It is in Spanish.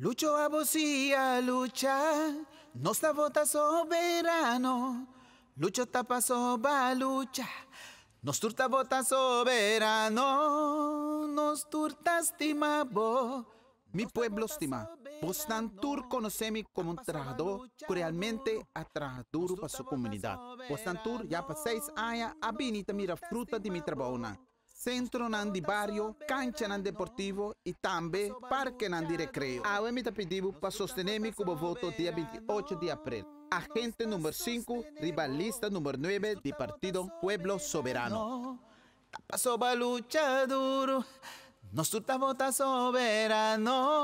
Lucho a vocía, lucha, no vota soberano. Lucho tapa soba lucha, nos turta bota soberano. Nos turta estima Mi pueblo estima. Postantur mi como un trabajador que realmente ha a para su comunidad. Postantur ya paséis seis años ha fruta de mi trabajo centro Nandi barrio, cancha Nandi deportivo y también parque Nandi recreo. Ahora mi pedido para sostener mi voto día 28 de abril. Agente número 5, rivalista número 9 de partido Pueblo Soberano. Pasó va lucha duro, nos vota soberano.